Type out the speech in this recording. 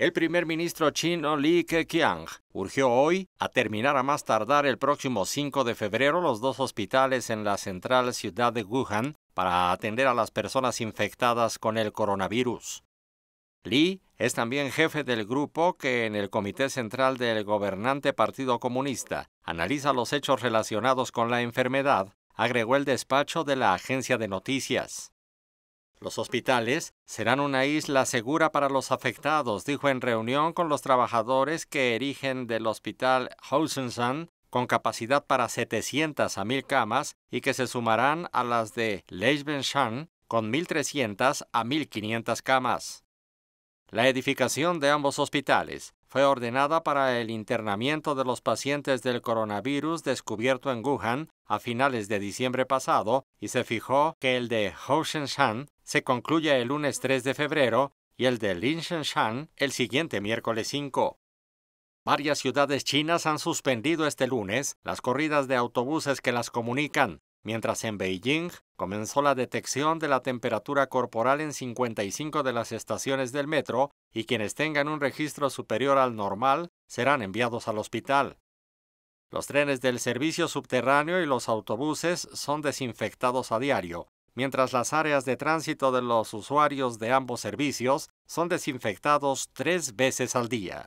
El primer ministro chino Li Keqiang urgió hoy a terminar a más tardar el próximo 5 de febrero los dos hospitales en la central ciudad de Wuhan para atender a las personas infectadas con el coronavirus. Li es también jefe del grupo que en el Comité Central del Gobernante Partido Comunista analiza los hechos relacionados con la enfermedad, agregó el despacho de la agencia de noticias. Los hospitales serán una isla segura para los afectados, dijo en reunión con los trabajadores que erigen del hospital Hausensan, con capacidad para 700 a 1.000 camas y que se sumarán a las de Shan con 1.300 a 1.500 camas. La edificación de ambos hospitales fue ordenada para el internamiento de los pacientes del coronavirus descubierto en Wuhan a finales de diciembre pasado y se fijó que el de Hoshenshan se concluye el lunes 3 de febrero y el de shan el siguiente miércoles 5. Varias ciudades chinas han suspendido este lunes las corridas de autobuses que las comunican, mientras en Beijing comenzó la detección de la temperatura corporal en 55 de las estaciones del metro y quienes tengan un registro superior al normal serán enviados al hospital. Los trenes del servicio subterráneo y los autobuses son desinfectados a diario, mientras las áreas de tránsito de los usuarios de ambos servicios son desinfectados tres veces al día.